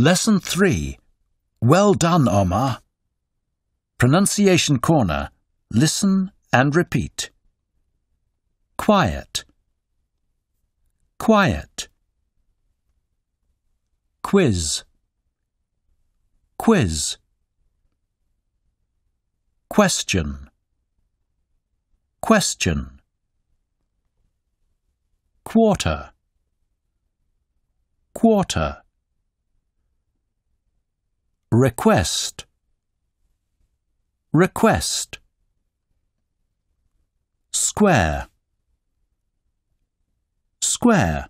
Lesson 3 Well done, Omar. Pronunciation Corner. Listen and repeat. Quiet. Quiet. Quiz. Quiz. Question. Question. Quarter. Quarter Request. Request. Square. Square.